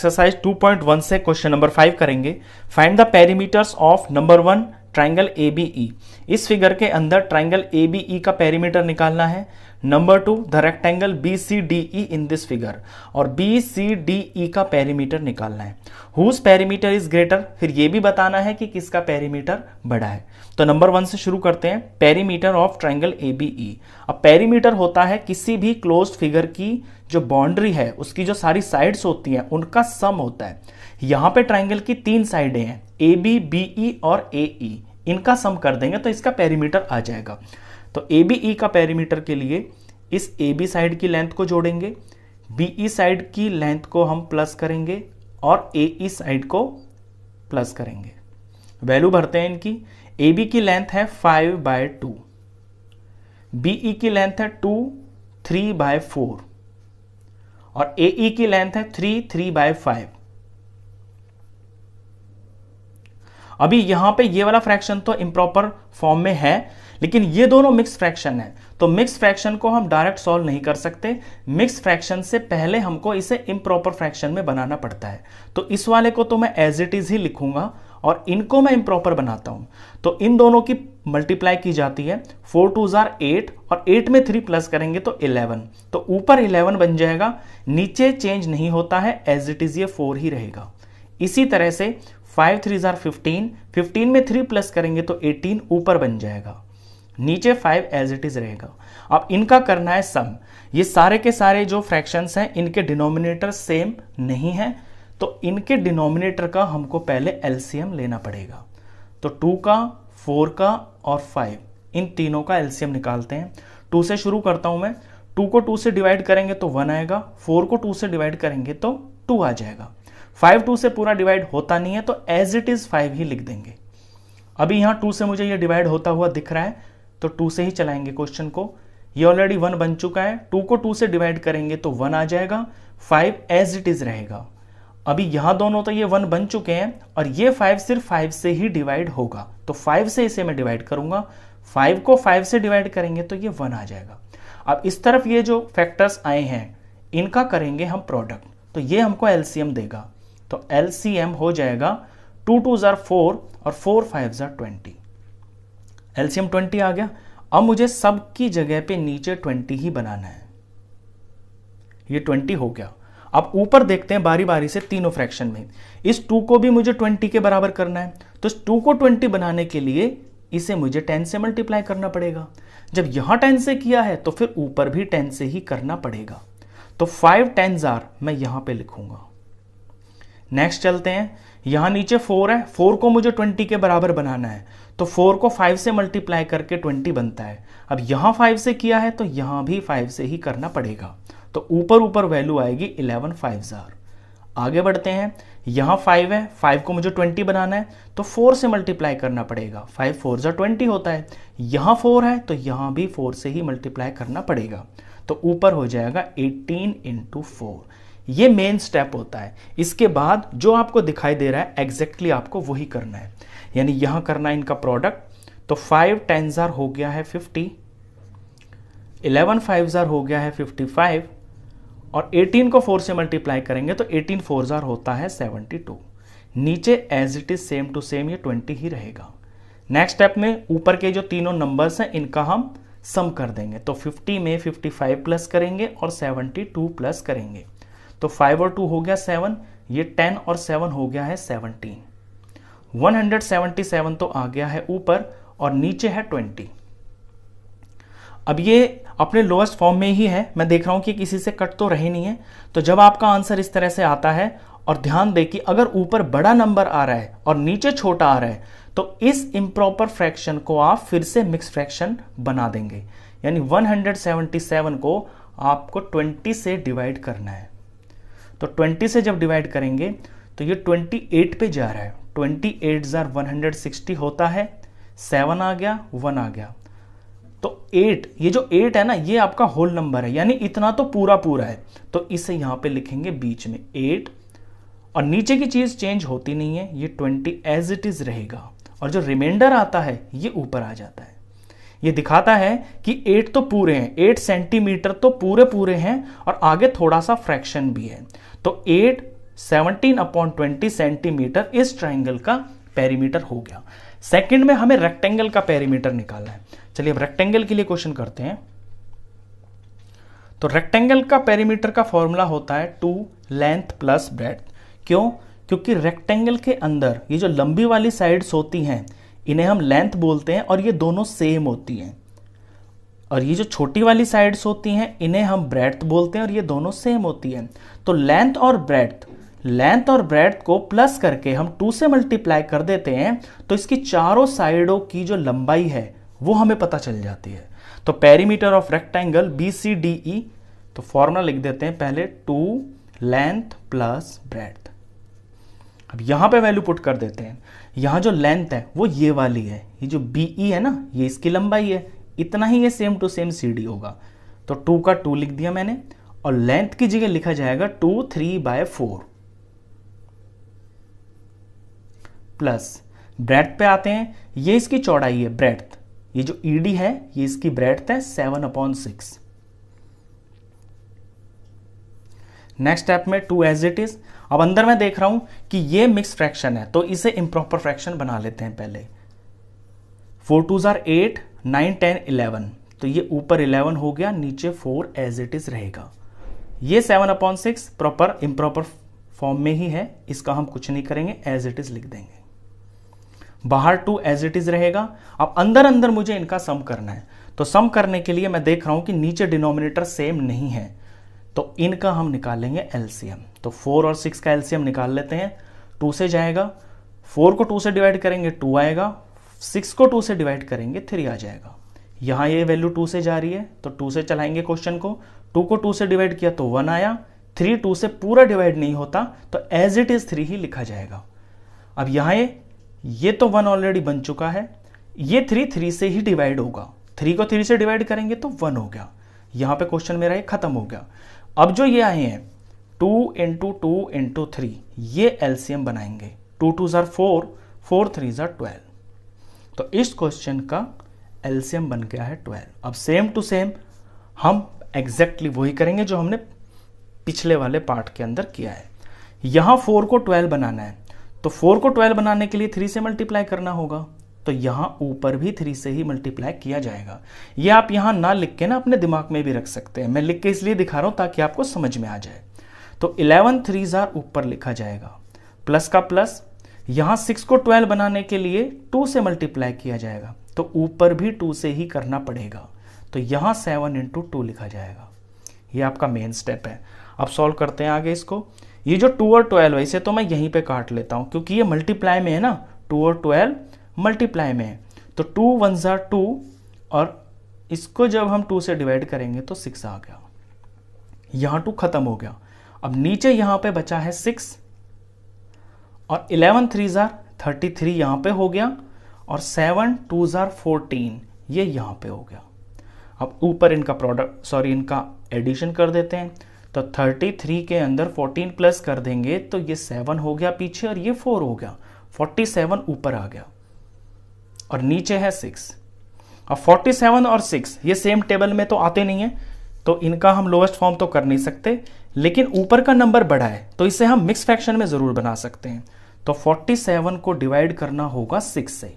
Exercise 2.1 से question number five करेंगे find the perimeters of number one triangle A B E इस figure के अंदर ट्राइंगल ए बी ई का पेरीमीटर निकालना है number two the rectangle B C D E in this figure और B C D E का perimeter निकालना है हुज पेरीमीटर इज ग्रेटर फिर ये भी बताना है कि किसका पेरीमीटर बड़ा है तो नंबर वन से शुरू करते हैं perimeter of triangle A B E अब पेरीमीटर होता है किसी भी क्लोज फिगर की जो बाउंड्री है उसकी जो सारी साइड्स होती हैं उनका सम होता है यहां पे ट्राइंगल की तीन साइडें हैं ए बी बी ई और ए ई e। इनका सम कर देंगे तो इसका पेरीमीटर आ जाएगा तो ए बी ई का पेरीमीटर के लिए इस ए बी साइड की लेंथ को जोड़ेंगे बी ई साइड की लेंथ को हम प्लस करेंगे और ए ई साइड को प्लस करेंगे वैल्यू भरते हैं इनकी ए बी की लेंथ है five by two B E की लेंथ है टू थ्री बाय फोर और ए ई e की लेंथ है थ्री थ्री बाय फाइव अभी यहां पे ये वाला फ्रैक्शन तो इम्प्रॉपर फॉर्म में है लेकिन ये दोनों मिक्स फ्रैक्शन है तो मिक्स फ्रैक्शन को हम डायरेक्ट सॉल्व नहीं कर सकते मिक्स फ्रैक्शन से पहले हमको इसे इम्प्रॉपर फ्रैक्शन में बनाना पड़ता है तो इस वाले को तो मैं एज इट इज ही लिखूंगा और इनको मैं इम्प्रॉपर बनाता हूं तो इन दोनों की मल्टीप्लाई की जाती है फोर टू ज़ार एट और एट में थ्री प्लस करेंगे तो इलेवन तो ऊपर इलेवन बन जाएगा नीचे चेंज नहीं होता है एज इट इज़ ये फोर ही रहेगा इसी तरह से five threes are fifteen fifteen में थ्री प्लस करेंगे तो एटीन ऊपर बन जाएगा नीचे फाइव एज इट इज़ रहेगा अब इनका करना है सम ये सारे के सारे जो फ्रैक्शंस हैं इनके डिनोमिनेटर सेम नहीं है तो इनके डिनोमिनेटर का हमको पहले एलसीएम लेना पड़ेगा तो टू का फोर का और फाइव इन तीनों का एलसीएम निकालते हैं टू से शुरू करता हूं मैं टू को टू से डिवाइड करेंगे तो वन आएगा फोर को टू से डिवाइड करेंगे तो टू आ जाएगा फाइव टू से पूरा डिवाइड होता नहीं है तो एज इट इज़ फाइव ही लिख देंगे अभी यहां टू से मुझे ये डिवाइड होता हुआ दिख रहा है तो टू से ही चलाएंगे क्वेश्चन को ये ऑलरेडी वन बन चुका है टू को टू से डिवाइड करेंगे तो वन आ जाएगा फाइव एज इट इज़ रहेगा अभी यहां दोनों तो ये वन बन चुके हैं और ये फाइव सिर्फ फाइव से ही डिवाइड होगा तो फाइव से इसे मैं डिवाइड करूंगा फाइव को फाइव से डिवाइड करेंगे तो ये वन आ जाएगा अब इस तरफ ये जो फैक्टर्स आए हैं इनका करेंगे हम प्रोडक्ट तो ये हमको एलसीएम देगा तो एल सी एम हो जाएगा टू टू ज़ार फोर और four fives are twenty L C M twenty आ गया अब मुझे सब की जगह पे नीचे ट्वेंटी ही बनाना है ये ट्वेंटी हो गया अब ऊपर देखते हैं बारी बारी से तीनों फ्रैक्शन में इस टू को भी मुझे ट्वेंटी के बराबर करना है तो इस टू को ट्वेंटी बनाने के लिए इसे मुझे टेन से मल्टीप्लाई करना पड़ेगा जब यहां टेन से किया है तो फिर ऊपर भी टेन से ही करना पड़ेगा तो फाइव टेन जार मैं यहां पे लिखूंगा नेक्स्ट चलते हैं यहाँ नीचे फोर है फोर को मुझे ट्वेंटी के बराबर बनाना है तो फोर को फाइव से मल्टीप्लाई करके ट्वेंटी बनता है अब यहाँ फाइव से किया है तो यहाँ भी फाइव से ही करना पड़ेगा तो ऊपर ऊपर वैल्यू आएगी इलेवन फाइव जार आगे बढ़ते हैं यहाँ फाइव है फाइव को मुझे ट्वेंटी बनाना है तो फोर से मल्टीप्लाई करना पड़ेगा फाइव फोर जो ट्वेंटी होता है यहाँ फोर है तो यहाँ भी फोर से ही मल्टीप्लाई करना पड़ेगा तो ऊपर हो जाएगा एटीन इंटू फोर ये मेन स्टेप होता है इसके बाद जो आपको दिखाई दे रहा है एग्जैक्टली exactly आपको वही करना है यानी यहां करना है इनका प्रोडक्ट तो फाइव टेंजार हो गया है फिफ्टी इलेवन फाइवजार हो गया है फिफ्टी फाइव और एटीन को फोर से मल्टीप्लाई करेंगे तो एटीन फोर जार होता है सेवनटी टू नीचे as it is same to same ये ट्वेंटी ही रहेगा नेक्स्ट स्टेप में ऊपर के जो तीनों नंबर्स हैं इनका हम सम कर देंगे तो 50 में 55 प्लस करेंगे और 72 प्लस करेंगे तो फाइव और टू हो गया सेवन ये टेन और सेवन हो गया है seventeen one hundred seventy seven तो आ गया है ऊपर और नीचे है ट्वेंटी अब ये अपने लोएस्ट फॉर्म में ही है मैं देख रहा हूं कि किसी से कट तो रही नहीं है तो जब आपका आंसर इस तरह से आता है और ध्यान दे कि अगर ऊपर बड़ा नंबर आ रहा है और नीचे छोटा आ रहा है तो इस इम्प्रॉपर फ्रैक्शन को आप फिर से मिक्स फ्रैक्शन बना देंगे यानी 177 को आपको 20 से डिवाइड करना है तो 20 से जब डिवाइड करेंगे तो ये 28 पे जा रहा है वन होता है सेवन आ गया 1 आ गया तो 8 ये जो 8 है ना ये आपका होल नंबर है यानी इतना तो पूरा पूरा है तो इसे यहाँ पे लिखेंगे बीच में 8 और नीचे की चीज़ चेंज होती नहीं है ये ट्वेंटी एज इट इज़ रहेगा और जो रिमाइंडर आता है ये ऊपर आ जाता है ये दिखाता है कि एट तो पूरे हैं एट सेंटीमीटर तो पूरे पूरे हैं और आगे थोड़ा सा फ्रैक्शन भी है तो eight seventeen upon twenty centimetre इस ट्राइंगल का पेरीमीटर हो गया सेकंड में हमें रेक्टेंगल का पेरीमीटर निकालना है चलिए अब रेक्टेंगल के लिए क्वेश्चन करते हैं तो रेक्टेंगल का पेरीमीटर का फॉर्मूला होता है टू लेंथ प्लस ब्रेड क्यों क्योंकि रेक्टेंगल के अंदर ये जो लंबी वाली साइड्स होती हैं इन्हें हम लेंथ बोलते हैं और ये दोनों सेम होती हैं और ये जो छोटी वाली साइड्स होती हैं इन्हें हम ब्रेड्थ बोलते हैं और ये दोनों सेम होती हैं तो लेंथ और ब्रेड्थ लेंथ और ब्रेड्थ को प्लस करके हम टू से मल्टीप्लाई कर देते हैं तो इसकी चारों साइडों की जो लंबाई है वो हमें पता चल जाती है तो perimeter of rectangle B C D E तो फॉर्मूला लिख देते हैं पहले टू लेंथ प्लस ब्रेड्थ अब यहां पे वैल्यू पुट कर देते हैं यहां जो लेंथ है वो ये वाली है ये जो बी ई e है ना ये इसकी लंबाई है इतना ही ये same to same C D होगा तो टू का टू लिख दिया मैंने और लेंथ की जगह लिखा जाएगा two three by four plus breadth पे आते हैं ये इसकी चौड़ाई है ब्रेथ ये जो ईडी e है ये इसकी ब्रेथ है seven upon six next step में टू एज इट इज अब अंदर मैं देख रहा हूं कि ये मिक्स फ्रैक्शन है तो इसे इम्प्रॉपर फ्रैक्शन बना लेते हैं पहले four twos are eight nine ten eleven तो ये ऊपर इलेवन हो गया नीचे फोर एज इट इज रहेगा ये seven upon six proper improper form में ही है इसका हम कुछ नहीं करेंगे एज इट इज लिख देंगे बाहर टू एज इट इज रहेगा अब अंदर अंदर मुझे इनका सम करना है तो सम करने के लिए मैं देख रहा हूं कि नीचे डिनोमिनेटर सेम नहीं है तो इनका हम निकालेंगे एलसीएम तो फोर और सिक्स का एलसीएम निकाल लेते हैं टू से जाएगा फोर को टू से डिवाइड करेंगे टू आएगा सिक्स को टू से डिवाइड करेंगे थ्री आ जाएगा यहाँ ये वैल्यू टू से जा रही है तो टू से चलाएंगे क्वेश्चन को टू को टू से डिवाइड किया तो वन आया थ्री टू से पूरा डिवाइड नहीं होता तो एज इट इज़ थ्री ही लिखा जाएगा अब यहाँ ये ये तो वन ऑलरेडी बन चुका है ये थ्री थ्री से ही डिवाइड होगा थ्री को थ्री से डिवाइड करेंगे तो वन हो गया यहाँ पे क्वेश्चन मेरा ये खत्म हो गया अब जो ये आए हैं two into two into three ये एलसीएम बनाएंगे two twos are four four threes are twelve तो इस क्वेश्चन का एल्सियम बन गया है ट्वेल्व अब सेम टू सेम हम एग्जैक्टली exactly वही करेंगे जो हमने पिछले वाले पार्ट के अंदर किया है यहां फोर को ट्वेल्व बनाना है तो फोर को ट्वेल्व बनाने के लिए थ्री से मल्टीप्लाई करना होगा तो यहां ऊपर भी थ्री से ही मल्टीप्लाई किया जाएगा ये आप यहां ना लिख के ना अपने दिमाग में भी रख सकते हैं मैं लिख के इसलिए दिखा रहा हूं ताकि आपको समझ में आ जाए तो इलेवन थ्री ऊपर लिखा जाएगा प्लस का प्लस यहां सिक्स को ट्वेल्व बनाने के लिए टू से मल्टीप्लाई किया जाएगा तो ऊपर भी टू से ही करना पड़ेगा तो यहां सेवन इंटू टू लिखा जाएगा ये आपका मेन स्टेप है अब सॉल्व करते हैं आगे इसको ये जो टू और ट्वेल्व है इसे तो मैं यहीं पे काट लेता हूं क्योंकि ये मल्टीप्लाई में है ना टू और ट्वेल्व मल्टीप्लाई में है तो टू वन जार टू और इसको जब हम टू से डिवाइड करेंगे तो सिक्स आ गया यहां टू ख़त्म हो गया अब नीचे यहां पे बचा है सिक्स और eleven threes are thirty three यहाँ पर हो गया और सेवन टू ज़ार फोर्टीन ये यहाँ पे हो गया अब ऊपर इनका प्रोडक्ट सॉरी इनका एडिशन कर देते हैं तो 33 के अंदर 14 प्लस कर देंगे तो ये 7 हो गया पीछे और ये 4 हो गया 47 ऊपर आ गया और नीचे है 6 अब 47 और 6 ये सेम टेबल में तो आते नहीं है तो इनका हम लोवेस्ट फॉर्म तो कर नहीं सकते लेकिन ऊपर का नंबर बढ़ा है तो इसे हम मिक्स फ्रैक्शन में ज़रूर बना सकते हैं तो 47 को डिवाइड करना होगा 6 से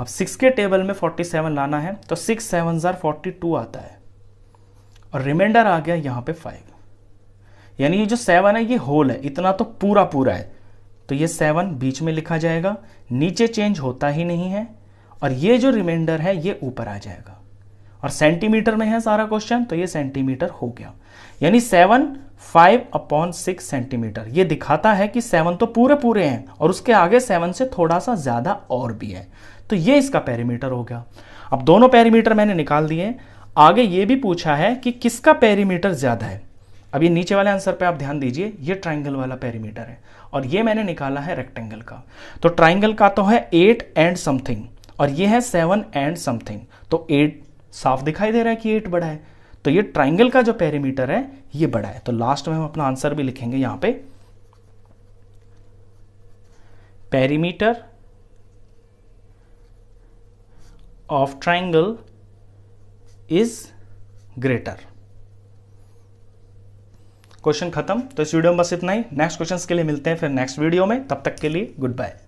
अब 6 के टेबल में 47 लाना है तो 6 सेवन ज़ार फोर्टी आता है और रिमाइंडर आ गया यहाँ पे 5 यानी ये जो 7 है ये होल है इतना तो पूरा पूरा है तो ये 7 बीच में लिखा जाएगा नीचे चेंज होता ही नहीं है और ये जो रिमाइंडर है ये ऊपर आ जाएगा और सेंटीमीटर में है सारा क्वेश्चन तो ये सेंटीमीटर हो गया यानी seven five upon six centimetre ये दिखाता है कि सेवन तो पूरे पूरे हैं और उसके आगे सेवन से थोड़ा सा ज़्यादा और भी है तो ये इसका पैरीमीटर हो गया अब दोनों पैरीमीटर मैंने निकाल दिए आगे ये भी पूछा है कि किसका पेरीमीटर ज़्यादा है अब ये नीचे वाले आंसर पे आप ध्यान दीजिए ये ट्राइंगल वाला पेरीमीटर है और ये मैंने निकाला है रेक्टेंगल का तो ट्राइंगल का तो है एट एंड समथिंग और ये है सेवन एंड समथिंग तो एट साफ दिखाई दे रहा है कि एट बड़ा है तो ये ट्राइंगल का जो पेरीमीटर है ये बड़ा है तो लास्ट में हम अपना आंसर भी लिखेंगे यहां पे perimeter of triangle is greater question खत्म तो इस वीडियो में बस इतना ही नेक्स्ट क्वेश्चन के लिए मिलते हैं फिर नेक्स्ट वीडियो में तब तक के लिए गुड बाय